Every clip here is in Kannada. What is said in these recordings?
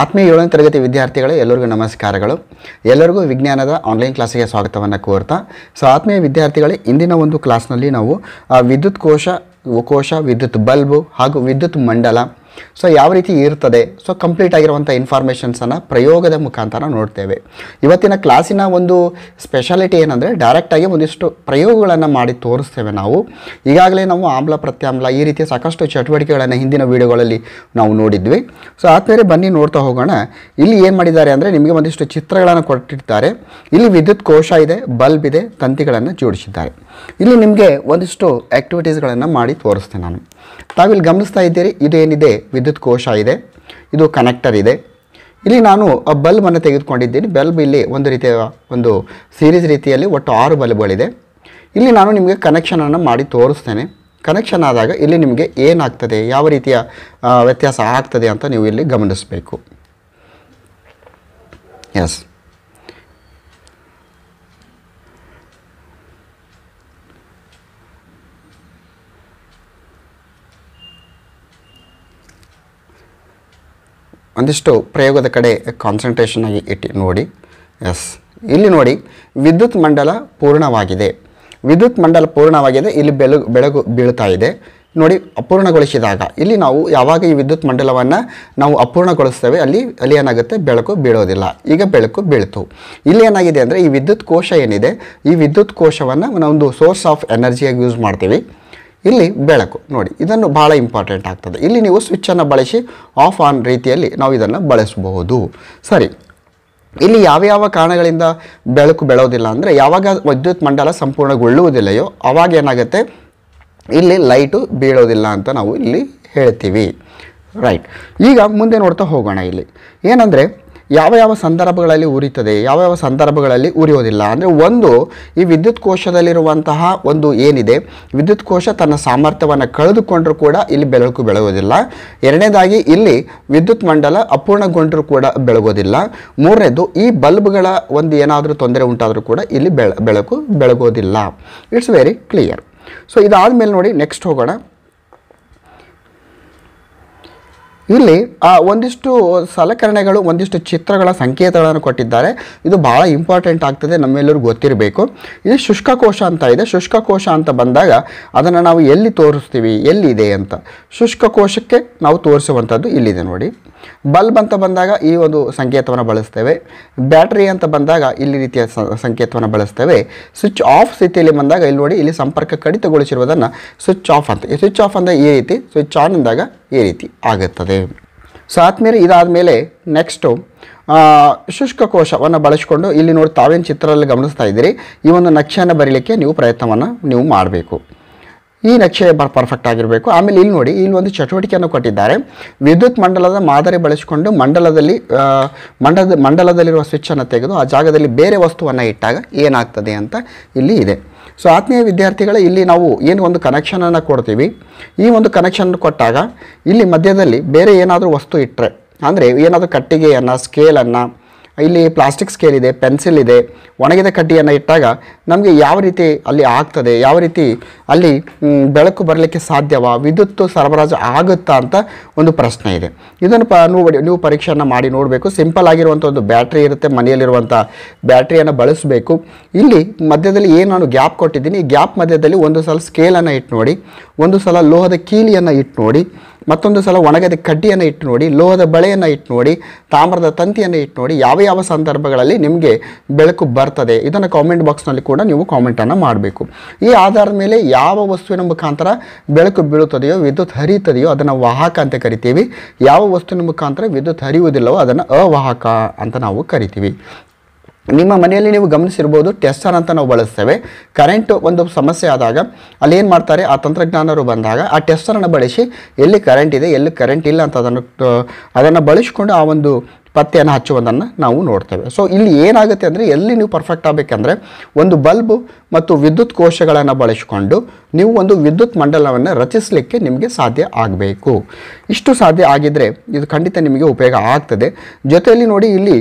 ಆತ್ಮೀಯ ಏಳನೇ ತರಗತಿ ವಿದ್ಯಾರ್ಥಿಗಳೇ ಎಲ್ಲರಿಗೂ ನಮಸ್ಕಾರಗಳು ಎಲ್ಲರಿಗೂ ವಿಜ್ಞಾನದ ಆನ್ಲೈನ್ ಕ್ಲಾಸಿಗೆ ಸ್ವಾಗತವನ್ನು ಕೋರ್ತಾ ಸೊ ಆತ್ಮೀಯ ವಿದ್ಯಾರ್ಥಿಗಳೇ ಇಂದಿನ ಒಂದು ಕ್ಲಾಸ್ನಲ್ಲಿ ನಾವು ವಿದ್ಯುತ್ ಕೋಶ ಕೋಶ ವಿದ್ಯುತ್ ಬಲ್ಬು ಹಾಗೂ ವಿದ್ಯುತ್ ಮಂಡಲ ಸೊ ಯಾವ ರೀತಿ ಇರ್ತದೆ ಸೊ ಕಂಪ್ಲೀಟ್ ಆಗಿರುವಂಥ ಇನ್ಫಾರ್ಮೇಷನ್ಸನ್ನು ಪ್ರಯೋಗದ ಮುಖಾಂತರ ನೋಡ್ತೇವೆ ಇವತ್ತಿನ ಕ್ಲಾಸಿನ ಒಂದು ಸ್ಪೆಷಾಲಿಟಿ ಏನಂದರೆ ಡೈರೆಕ್ಟಾಗಿ ಒಂದಿಷ್ಟು ಪ್ರಯೋಗಗಳನ್ನು ಮಾಡಿ ತೋರಿಸ್ತೇವೆ ನಾವು ಈಗಾಗಲೇ ನಾವು ಆಮ್ಲ ಪ್ರತ್ಯಾಮ್ಲ ಈ ರೀತಿಯ ಸಾಕಷ್ಟು ಚಟುವಟಿಕೆಗಳನ್ನು ಹಿಂದಿನ ವೀಡಿಯೋಗಳಲ್ಲಿ ನಾವು ನೋಡಿದ್ವಿ ಸೊ ಆದ್ಮೇಲೆ ಬನ್ನಿ ನೋಡ್ತಾ ಹೋಗೋಣ ಇಲ್ಲಿ ಏನು ಮಾಡಿದ್ದಾರೆ ಅಂದರೆ ನಿಮಗೆ ಒಂದಿಷ್ಟು ಚಿತ್ರಗಳನ್ನು ಕೊಟ್ಟಿರ್ತಾರೆ ಇಲ್ಲಿ ವಿದ್ಯುತ್ ಕೋಶ ಇದೆ ಬಲ್ಬ್ ಇದೆ ತಂತಿಗಳನ್ನು ಜೋಡಿಸಿದ್ದಾರೆ ಇಲ್ಲಿ ನಿಮಗೆ ಒಂದಿಷ್ಟು ಆ್ಯಕ್ಟಿವಿಟೀಸ್ಗಳನ್ನು ಮಾಡಿ ತೋರಿಸ್ತೇನೆ ನಾನು ತಾವಿಲ್ಲಿ ಗಮನಿಸ್ತಾ ಇದ್ದೀರಿ ಇದು ಏನಿದೆ ವಿದ್ಯುತ್ ಕೋಶ ಇದೆ ಇದು ಕನೆಕ್ಟರ್ ಇದೆ ಇಲ್ಲಿ ನಾನು ಆ ಬಲ್ಬನ್ನು ತೆಗೆದುಕೊಂಡಿದ್ದೀನಿ ಬಲ್ಬ್ ಇಲ್ಲಿ ಒಂದು ರೀತಿಯ ಒಂದು ಸೀರೀಸ್ ರೀತಿಯಲ್ಲಿ ಒಟ್ಟು ಆರು ಬಲ್ಬ್ಗಳಿದೆ ಇಲ್ಲಿ ನಾನು ನಿಮಗೆ ಕನೆಕ್ಷನನ್ನು ಮಾಡಿ ತೋರಿಸ್ತೇನೆ ಕನೆಕ್ಷನ್ ಆದಾಗ ಇಲ್ಲಿ ನಿಮಗೆ ಏನಾಗ್ತದೆ ಯಾವ ರೀತಿಯ ವ್ಯತ್ಯಾಸ ಆಗ್ತದೆ ಅಂತ ನೀವು ಇಲ್ಲಿ ಗಮನಿಸಬೇಕು ಎಸ್ ಒಂದಿಷ್ಟು ಪ್ರಯೋಗದ ಕಡೆ ಕಾನ್ಸಂಟ್ರೇಷನ್ ಆಗಿ ಇಟ್ಟು ನೋಡಿ ಎಸ್ ಇಲ್ಲಿ ನೋಡಿ ವಿದ್ಯುತ್ ಮಂಡಲ ಪೂರ್ಣವಾಗಿದೆ ವಿದ್ಯುತ್ ಮಂಡಲ ಪೂರ್ಣವಾಗಿದೆ ಇಲ್ಲಿ ಬೆಳಗು ಬೆಳಗು ಬೀಳ್ತಾ ಇದೆ ನೋಡಿ ಅಪೂರ್ಣಗೊಳಿಸಿದಾಗ ಇಲ್ಲಿ ನಾವು ಯಾವಾಗ ಈ ವಿದ್ಯುತ್ ಮಂಡಲವನ್ನು ನಾವು ಅಪೂರ್ಣಗೊಳಿಸ್ತೇವೆ ಅಲ್ಲಿ ಅಲ್ಲಿ ಏನಾಗುತ್ತೆ ಬೆಳಕು ಬೀಳೋದಿಲ್ಲ ಈಗ ಬೆಳಕು ಬೀಳ್ತು ಇಲ್ಲಿ ಏನಾಗಿದೆ ಅಂದರೆ ಈ ವಿದ್ಯುತ್ ಕೋಶ ಏನಿದೆ ಈ ವಿದ್ಯುತ್ ಕೋಶವನ್ನು ಒಂದು ಸೋರ್ಸ್ ಆಫ್ ಎನರ್ಜಿಯಾಗಿ ಯೂಸ್ ಮಾಡ್ತೀವಿ ಇಲ್ಲಿ ಬೆಳಕು ನೋಡಿ ಇದನ್ನು ಬಹಳ ಇಂಪಾರ್ಟೆಂಟ್ ಆಗ್ತದೆ ಇಲ್ಲಿ ನೀವು ಸ್ವಿಚ್ಚನ್ನು ಬಳಸಿ ಆಫ್ ಆನ್ ರೀತಿಯಲ್ಲಿ ನಾವು ಇದನ್ನು ಬಳಸಬಹುದು ಸರಿ ಇಲ್ಲಿ ಯಾವ್ಯಾವ ಕಾರಣಗಳಿಂದ ಬೆಳಕು ಬೆಳೋದಿಲ್ಲ ಅಂದರೆ ಯಾವಾಗ ವಿದ್ಯುತ್ ಮಂಡಲ ಸಂಪೂರ್ಣಗೊಳ್ಳುವುದಿಲ್ಲೆಯೋ ಅವಾಗ ಏನಾಗುತ್ತೆ ಇಲ್ಲಿ ಲೈಟು ಬೀಳೋದಿಲ್ಲ ಅಂತ ನಾವು ಇಲ್ಲಿ ಹೇಳ್ತೀವಿ ರೈಟ್ ಈಗ ಮುಂದೆ ನೋಡ್ತಾ ಹೋಗೋಣ ಇಲ್ಲಿ ಏನಂದರೆ ಯಾವ ಯಾವ ಸಂದರ್ಭಗಳಲ್ಲಿ ಉರಿತದೆ ಯಾವ ಯಾವ ಸಂದರ್ಭಗಳಲ್ಲಿ ಉರಿಯೋದಿಲ್ಲ ಅಂದರೆ ಒಂದು ಈ ವಿದ್ಯುತ್ ಕೋಶದಲ್ಲಿರುವಂತಹ ಒಂದು ಏನಿದೆ ವಿದ್ಯುತ್ ಕೋಶ ತನ್ನ ಸಾಮರ್ಥ್ಯವನ್ನು ಕಳೆದುಕೊಂಡರೂ ಕೂಡ ಇಲ್ಲಿ ಬೆಳಕು ಬೆಳಗೋದಿಲ್ಲ ಎರಡನೇದಾಗಿ ಇಲ್ಲಿ ವಿದ್ಯುತ್ ಮಂಡಲ ಅಪೂರ್ಣಗೊಂಡರೂ ಕೂಡ ಬೆಳಗೋದಿಲ್ಲ ಮೂರನೇದು ಈ ಬಲ್ಬ್ಗಳ ಒಂದು ಏನಾದರೂ ತೊಂದರೆ ಉಂಟಾದರೂ ಕೂಡ ಇಲ್ಲಿ ಬೆಳಕು ಬೆಳಗೋದಿಲ್ಲ ಇಟ್ಸ್ ವೆರಿ ಕ್ಲಿಯರ್ ಸೊ ಇದಾದ ಮೇಲೆ ನೋಡಿ ನೆಕ್ಸ್ಟ್ ಹೋಗೋಣ ಇಲ್ಲಿ ಆ ಒಂದಿಷ್ಟು ಸಲಕರಣೆಗಳು ಒಂದಿಷ್ಟು ಚಿತ್ರಗಳ ಸಂಕೇತಗಳನ್ನು ಕೊಟ್ಟಿದ್ದಾರೆ ಇದು ಭಾಳ ಇಂಪಾರ್ಟೆಂಟ್ ಆಗ್ತದೆ ನಮ್ಮೆಲ್ಲರಿಗೂ ಗೊತ್ತಿರಬೇಕು ಇಲ್ಲಿ ಶುಷ್ಕಕೋಶ ಅಂತ ಇದೆ ಶುಷ್ಕಕೋಶ ಅಂತ ಬಂದಾಗ ಅದನ್ನು ನಾವು ಎಲ್ಲಿ ತೋರಿಸ್ತೀವಿ ಎಲ್ಲಿದೆ ಅಂತ ಶುಷ್ಕಕೋಶಕ್ಕೆ ನಾವು ತೋರಿಸುವಂಥದ್ದು ಇಲ್ಲಿದೆ ನೋಡಿ ಬಲ್ಬ್ ಅಂತ ಬಂದಾಗ ಈ ಒಂದು ಸಂಕೇತವನ್ನು ಬಳಸ್ತೇವೆ ಬ್ಯಾಟ್ರಿ ಅಂತ ಬಂದಾಗ ಇಲ್ಲಿ ರೀತಿಯ ಸಂಕೇತವನ್ನು ಬಳಸ್ತೇವೆ ಸ್ವಿಚ್ ಆಫ್ ಸ್ಥಿತಿಯಲ್ಲಿ ಬಂದಾಗ ಇಲ್ಲಿ ನೋಡಿ ಇಲ್ಲಿ ಸಂಪರ್ಕ ಕಡಿತಗೊಳಿಸಿರುವುದನ್ನು ಸ್ವಿಚ್ ಆಫ್ ಅಂತ ಸ್ವಿಚ್ ಆಫ್ ಅಂದರೆ ಈ ರೀತಿ ಸ್ವಿಚ್ ಆನ್ ಅಂದಾಗ ಈ ರೀತಿ ಆಗುತ್ತದೆ ಸೊ ಆದಮೇಲೆ ಇದಾದ ಮೇಲೆ ನೆಕ್ಸ್ಟು ಶುಷ್ಕ ಕೋಶವನ್ನು ಬಳಸಿಕೊಂಡು ಇಲ್ಲಿ ನೋಡಿ ತಾವೇನು ಚಿತ್ರದಲ್ಲಿ ಗಮನಿಸ್ತಾ ಇದ್ದೀರಿ ಈ ಒಂದು ನಕ್ಷೆಯನ್ನು ಬರೀಲಿಕ್ಕೆ ನೀವು ಪ್ರಯತ್ನವನ್ನು ನೀವು ಮಾಡಬೇಕು ಈ ನಕ್ಷೆ ಪರ್ಫೆಕ್ಟ್ ಆಗಿರಬೇಕು ಆಮೇಲೆ ಇಲ್ಲಿ ನೋಡಿ ಇಲ್ಲಿ ಒಂದು ಚಟುವಟಿಕೆಯನ್ನು ಕೊಟ್ಟಿದ್ದಾರೆ ವಿದ್ಯುತ್ ಮಂಡಲದ ಮಾದರಿ ಬಳಸಿಕೊಂಡು ಮಂಡಲದಲ್ಲಿ ಮಂಡಲದ ಮಂಡಲದಲ್ಲಿರುವ ಸ್ವಿಚ್ಚನ್ನು ತೆಗೆದು ಆ ಜಾಗದಲ್ಲಿ ಬೇರೆ ವಸ್ತುವನ್ನು ಇಟ್ಟಾಗ ಏನಾಗ್ತದೆ ಅಂತ ಇಲ್ಲಿ ಇದೆ ಸೊ ಆತ್ಮೀಯ ವಿದ್ಯಾರ್ಥಿಗಳೇ ಇಲ್ಲಿ ನಾವು ಏನು ಒಂದು ಕನೆಕ್ಷನನ್ನು ಕೊಡ್ತೀವಿ ಈ ಒಂದು ಕನೆಕ್ಷನ್ ಕೊಟ್ಟಾಗ ಇಲ್ಲಿ ಮಧ್ಯದಲ್ಲಿ ಬೇರೆ ಏನಾದರೂ ವಸ್ತು ಇಟ್ಟರೆ ಅಂದರೆ ಏನಾದರೂ ಕಟ್ಟಿಗೆಯನ್ನು ಸ್ಕೇಲನ್ನು ಇಲ್ಲಿ ಪ್ಲಾಸ್ಟಿಕ್ ಸ್ಕೇಲ್ ಇದೆ ಪೆನ್ಸಿಲ್ ಇದೆ ಒಣಗಿದ ಕಡ್ಡಿಯನ್ನು ಇಟ್ಟಾಗ ನಮಗೆ ಯಾವ ರೀತಿ ಅಲ್ಲಿ ಆಗ್ತದೆ ಯಾವ ರೀತಿ ಅಲ್ಲಿ ಬೆಳಕು ಬರಲಿಕ್ಕೆ ಸಾಧ್ಯವ ವಿದ್ಯುತ್ ಸರಬರಾಜು ಆಗುತ್ತಾ ಅಂತ ಒಂದು ಪ್ರಶ್ನೆ ಇದೆ ಇದನ್ನು ಪ ನೀವು ಪರೀಕ್ಷೆಯನ್ನು ಮಾಡಿ ನೋಡಬೇಕು ಸಿಂಪಲ್ ಆಗಿರುವಂಥ ಒಂದು ಬ್ಯಾಟ್ರಿ ಇರುತ್ತೆ ಮನೆಯಲ್ಲಿರುವಂಥ ಬ್ಯಾಟ್ರಿಯನ್ನು ಬಳಸಬೇಕು ಇಲ್ಲಿ ಮಧ್ಯದಲ್ಲಿ ಏನು ನಾನು ಗ್ಯಾಪ್ ಕೊಟ್ಟಿದ್ದೀನಿ ಗ್ಯಾಪ್ ಮಧ್ಯದಲ್ಲಿ ಒಂದು ಸಲ ಸ್ಕೇಲನ್ನು ಇಟ್ಟು ನೋಡಿ ಒಂದು ಸಲ ಲೋಹದ ಕೀಲಿಯನ್ನು ಇಟ್ಟು ನೋಡಿ ಮತ್ತೊಂದು ಸಲ ಒಣಗದ ಕಡ್ಡಿಯನ್ನು ಇಟ್ಟು ನೋಡಿ ಲೋಹದ ಬಳೆಯನ್ನು ಇಟ್ಟು ನೋಡಿ ತಾಮ್ರದ ತಂತಿಯನ್ನು ಇಟ್ಟು ನೋಡಿ ಯಾವ ಯಾವ ಸಂದರ್ಭಗಳಲ್ಲಿ ನಿಮಗೆ ಬೆಳಕು ಬರ್ತದೆ ಇದನ್ನು ಕಾಮೆಂಟ್ ಬಾಕ್ಸ್ನಲ್ಲಿ ಕೂಡ ನೀವು ಕಾಮೆಂಟನ್ನು ಮಾಡಬೇಕು ಈ ಆಧಾರದ ಮೇಲೆ ಯಾವ ವಸ್ತುವಿನ ಮುಖಾಂತರ ಬೆಳಕು ಬೀಳುತ್ತದೆಯೋ ವಿದ್ಯುತ್ ಹರಿಯುತ್ತದೆಯೋ ಅದನ್ನು ವಾಹಕ ಅಂತ ಕರಿತೀವಿ ಯಾವ ವಸ್ತುವಿನ ಮುಖಾಂತರ ವಿದ್ಯುತ್ ಹರಿಯುವುದಿಲ್ಲವೋ ಅದನ್ನು ಅವಾಹಕ ಅಂತ ನಾವು ಕರಿತೀವಿ ನಿಮ್ಮ ಮನೆಯಲ್ಲಿ ನೀವು ಗಮನಿಸಿರ್ಬೋದು ಟೆಸ್ಟರ್ ಅಂತ ನಾವು ಬಳಸ್ತೇವೆ ಕರೆಂಟ್ ಒಂದು ಸಮಸ್ಯೆ ಆದಾಗ ಅಲ್ಲಿ ಏನು ಮಾಡ್ತಾರೆ ಆ ತಂತ್ರಜ್ಞಾನರು ಬಂದಾಗ ಆ ಟೆಸ್ಟರನ್ನು ಬಳಸಿ ಎಲ್ಲಿ ಕರೆಂಟ್ ಇದೆ ಎಲ್ಲಿ ಕರೆಂಟ್ ಇಲ್ಲ ಅಂತ ಅದನ್ನು ಅದನ್ನು ಬಳಸಿಕೊಂಡು ಆ ಒಂದು ಪತ್ತೆಯನ್ನು ಹಚ್ಚುವುದನ್ನು ನಾವು ನೋಡ್ತೇವೆ ಸೊ ಇಲ್ಲಿ ಏನಾಗುತ್ತೆ ಅಂದರೆ ಎಲ್ಲಿ ನೀವು ಪರ್ಫೆಕ್ಟ್ ಆಗಬೇಕಂದ್ರೆ ಒಂದು ಬಲ್ಬ್ ಮತ್ತು ವಿದ್ಯುತ್ ಕೋಶಗಳನ್ನು ಬಳಸಿಕೊಂಡು ನೀವು ಒಂದು ವಿದ್ಯುತ್ ಮಂಡಲವನ್ನು ರಚಿಸಲಿಕ್ಕೆ ನಿಮಗೆ ಸಾಧ್ಯ ಆಗಬೇಕು ಇಷ್ಟು ಸಾಧ್ಯ ಆಗಿದ್ದರೆ ಇದು ಖಂಡಿತ ನಿಮಗೆ ಉಪಯೋಗ ಆಗ್ತದೆ ಜೊತೆಯಲ್ಲಿ ನೋಡಿ ಇಲ್ಲಿ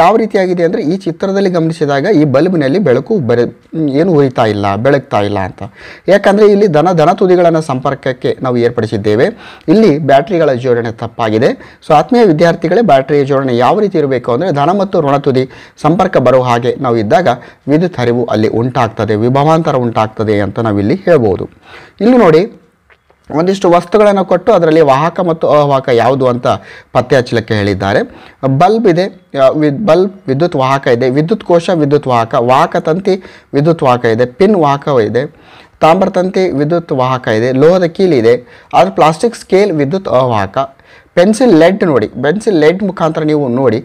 ಯಾವ ರೀತಿಯಾಗಿದೆ ಅಂದರೆ ಈ ಚಿತ್ರದಲ್ಲಿ ಗಮನಿಸಿದಾಗ ಈ ಬಲ್ಬ್ನಲ್ಲಿ ಬೆಳಕು ಬರೆ ಏನು ಉರಿತಾ ಇಲ್ಲ ಬೆಳಗ್ತಾ ಇಲ್ಲ ಅಂತ ಯಾಕಂದರೆ ಇಲ್ಲಿ ದನ ಧನ ತುದಿಗಳನ್ನು ಸಂಪರ್ಕಕ್ಕೆ ನಾವು ಏರ್ಪಡಿಸಿದ್ದೇವೆ ಇಲ್ಲಿ ಬ್ಯಾಟ್ರಿಗಳ ಜೋಡಣೆ ತಪ್ಪಾಗಿದೆ ಸೊ ಆತ್ಮೀಯ ವಿದ್ಯಾರ್ಥಿಗಳೇ ಬ್ಯಾಟ್ರಿಯ ಜೋಡಣೆ ಧೋರಣೆ ಯಾವ ರೀತಿ ಇರಬೇಕು ಅಂದರೆ ಧನ ಮತ್ತು ಋಣ ತುದಿ ಸಂಪರ್ಕ ಬರೋ ಹಾಗೆ ನಾವು ಇದ್ದಾಗ ವಿದ್ಯುತ್ ಹರಿವು ಅಲ್ಲಿ ಉಂಟಾಗ್ತದೆ ವಿಭವಾಂತರ ಉಂಟಾಗ್ತದೆ ಅಂತ ನಾವಿಲ್ಲಿ ಹೇಳ್ಬೋದು ಇಲ್ಲಿ ನೋಡಿ ಒಂದಿಷ್ಟು ವಸ್ತುಗಳನ್ನು ಕೊಟ್ಟು ಅದರಲ್ಲಿ ವಾಹಕ ಮತ್ತು ಅವಾಹಕ ಯಾವುದು ಅಂತ ಪತ್ತೆ ಹಚ್ಚಲಿಕ್ಕೆ ಹೇಳಿದ್ದಾರೆ ಬಲ್ಬ್ ಇದೆ ಬಲ್ಬ್ ವಿದ್ಯುತ್ ವಾಹಕ ಇದೆ ವಿದ್ಯುತ್ ಕೋಶ ವಿದ್ಯುತ್ ವಾಹಕ ವಾಹಕ ತಂತಿ ವಿದ್ಯುತ್ ವಾಹಕ ಇದೆ ಪಿನ್ ವಾಹಕ ಇದೆ ತಾಮ್ರತಂತಿ ವಿದ್ಯುತ್ ವಾಹಕ ಇದೆ ಲೋಹದ ಕೀಲಿ ಇದೆ ಆದರೆ ಪ್ಲಾಸ್ಟಿಕ್ ಸ್ಕೇಲ್ ವಿದ್ಯುತ್ ಅವಾಹಕ ಪೆನ್ಸಿಲ್ ಲೆಡ್ ನೋಡಿ ಪೆನ್ಸಿಲ್ ಲೆಡ್ ಮುಖಾಂತರ ನೀವು ನೋಡಿ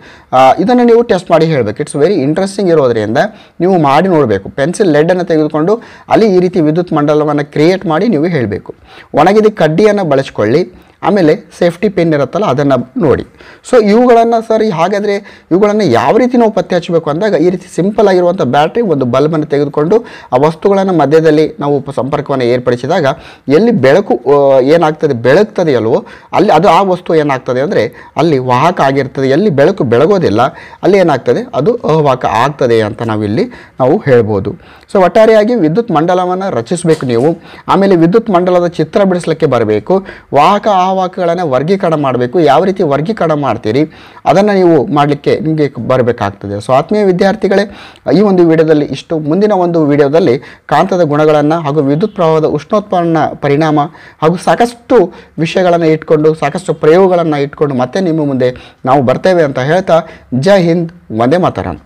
ಇದನ್ನು ನೀವು ಟೆಸ್ಟ್ ಮಾಡಿ ಹೇಳಬೇಕು ಇಟ್ಸ್ ವೆರಿ ಇಂಟ್ರೆಸ್ಟಿಂಗ್ ಇರೋದರಿಂದ ನೀವು ಮಾಡಿ ನೋಡಬೇಕು ಪೆನ್ಸಿಲ್ ಲೆಡ್ಡನ್ನು ತೆಗೆದುಕೊಂಡು ಅಲ್ಲಿ ಈ ರೀತಿ ವಿದ್ಯುತ್ ಮಂಡಲವನ್ನು ಕ್ರಿಯೇಟ್ ಮಾಡಿ ನೀವು ಹೇಳಬೇಕು ಒಣಗಿದ ಕಡ್ಡಿಯನ್ನು ಬಳಸ್ಕೊಳ್ಳಿ ಆಮೇಲೆ ಸೇಫ್ಟಿ ಪೆನ್ ಇರುತ್ತಲ್ಲ ಅದನ್ನು ನೋಡಿ ಸೊ ಇವುಗಳನ್ನು ಸರ್ ಹಾಗಾದರೆ ಇವುಗಳನ್ನು ಯಾವ ರೀತಿ ನಾವು ಪತ್ತೆ ಹಚ್ಚಬೇಕು ಅಂದಾಗ ಈ ರೀತಿ ಸಿಂಪಲ್ ಆಗಿರುವಂಥ ಬ್ಯಾಟ್ರಿ ಒಂದು ಬಲ್ಬನ್ನು ತೆಗೆದುಕೊಂಡು ಆ ವಸ್ತುಗಳನ್ನು ಮಧ್ಯದಲ್ಲಿ ನಾವು ಸಂಪರ್ಕವನ್ನು ಏರ್ಪಡಿಸಿದಾಗ ಎಲ್ಲಿ ಬೆಳಕು ಏನಾಗ್ತದೆ ಬೆಳಗ್ತದೆಯಲ್ವೋ ಅಲ್ಲಿ ಅದು ಆ ವಸ್ತು ಏನಾಗ್ತದೆ ಅಂದರೆ ಅಲ್ಲಿ ವಾಹಕ ಆಗಿರ್ತದೆ ಎಲ್ಲಿ ಬೆಳಕು ಬೆಳಗೋದಿಲ್ಲ ಅಲ್ಲಿ ಏನಾಗ್ತದೆ ಅದು ಅವಾಹಕ ಆಗ್ತದೆ ಅಂತ ನಾವಿಲ್ಲಿ ನಾವು ಹೇಳ್ಬೋದು ಸೊ ಒಟ್ಟಾರೆಯಾಗಿ ವಿದ್ಯುತ್ ಮಂಡಲವನ್ನು ರಚಿಸಬೇಕು ನೀವು ಆಮೇಲೆ ವಿದ್ಯುತ್ ಮಂಡಲದ ಚಿತ್ರ ಬಿಡಿಸಲಿಕ್ಕೆ ಬರಬೇಕು ವಾಹಕ ಆ ವರ್ಗೀಕರಣ ಮಾಡಬೇಕು ಯಾವ ರೀತಿ ವರ್ಗೀಕರಣ ಮಾಡ್ತೀರಿ ಅದನ್ನು ನೀವು ಮಾಡಲಿಕ್ಕೆ ನಿಮಗೆ ಬರಬೇಕಾಗ್ತದೆ ಸೊ ಆತ್ಮೀಯ ವಿದ್ಯಾರ್ಥಿಗಳೇ ಈ ಒಂದು ವಿಡಿಯೋದಲ್ಲಿ ಇಷ್ಟು ಮುಂದಿನ ಒಂದು ವಿಡಿಯೋದಲ್ಲಿ ಕಾಂತದ ಗುಣಗಳನ್ನು ಹಾಗೂ ವಿದ್ಯುತ್ ಪ್ರವಾಹದ ಉಷ್ಣೋತ್ಪನ್ನ ಪರಿಣಾಮ ಹಾಗೂ ಸಾಕಷ್ಟು ವಿಷಯಗಳನ್ನು ಇಟ್ಕೊಂಡು ಸಾಕಷ್ಟು ಪ್ರಯೋಗಗಳನ್ನು ಇಟ್ಕೊಂಡು ಮತ್ತೆ ನಿಮ್ಮ ಮುಂದೆ ನಾವು ಬರ್ತೇವೆ ಅಂತ ಹೇಳ್ತಾ ಜೈ ಹಿಂದ್ ಒಂದೇ ಮಾತರಂ